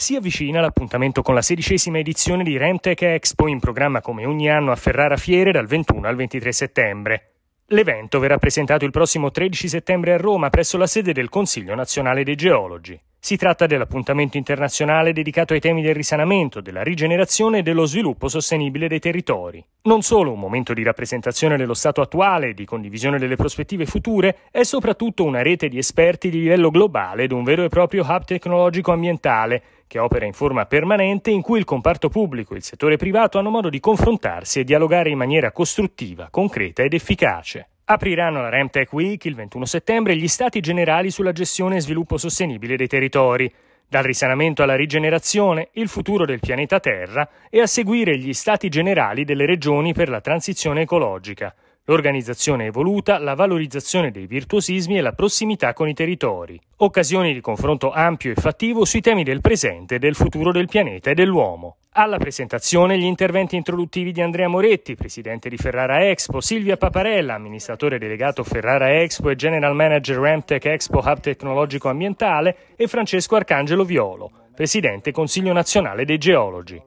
Si avvicina l'appuntamento con la sedicesima edizione di Remtech Expo in programma come ogni anno a Ferrara Fiere dal 21 al 23 settembre. L'evento verrà presentato il prossimo 13 settembre a Roma presso la sede del Consiglio nazionale dei geologi. Si tratta dell'appuntamento internazionale dedicato ai temi del risanamento, della rigenerazione e dello sviluppo sostenibile dei territori. Non solo un momento di rappresentazione dello stato attuale e di condivisione delle prospettive future, è soprattutto una rete di esperti di livello globale ed un vero e proprio hub tecnologico ambientale che opera in forma permanente in cui il comparto pubblico e il settore privato hanno modo di confrontarsi e dialogare in maniera costruttiva, concreta ed efficace. Apriranno la Remtech Week il 21 settembre gli stati generali sulla gestione e sviluppo sostenibile dei territori. Dal risanamento alla rigenerazione, il futuro del pianeta Terra e a seguire gli stati generali delle regioni per la transizione ecologica, l'organizzazione evoluta, la valorizzazione dei virtuosismi e la prossimità con i territori. Occasioni di confronto ampio e fattivo sui temi del presente e del futuro del pianeta e dell'uomo. Alla presentazione gli interventi introduttivi di Andrea Moretti, presidente di Ferrara Expo, Silvia Paparella, amministratore delegato Ferrara Expo e general manager Ramtech Expo Hub Tecnologico Ambientale e Francesco Arcangelo Violo, presidente Consiglio Nazionale dei Geologi.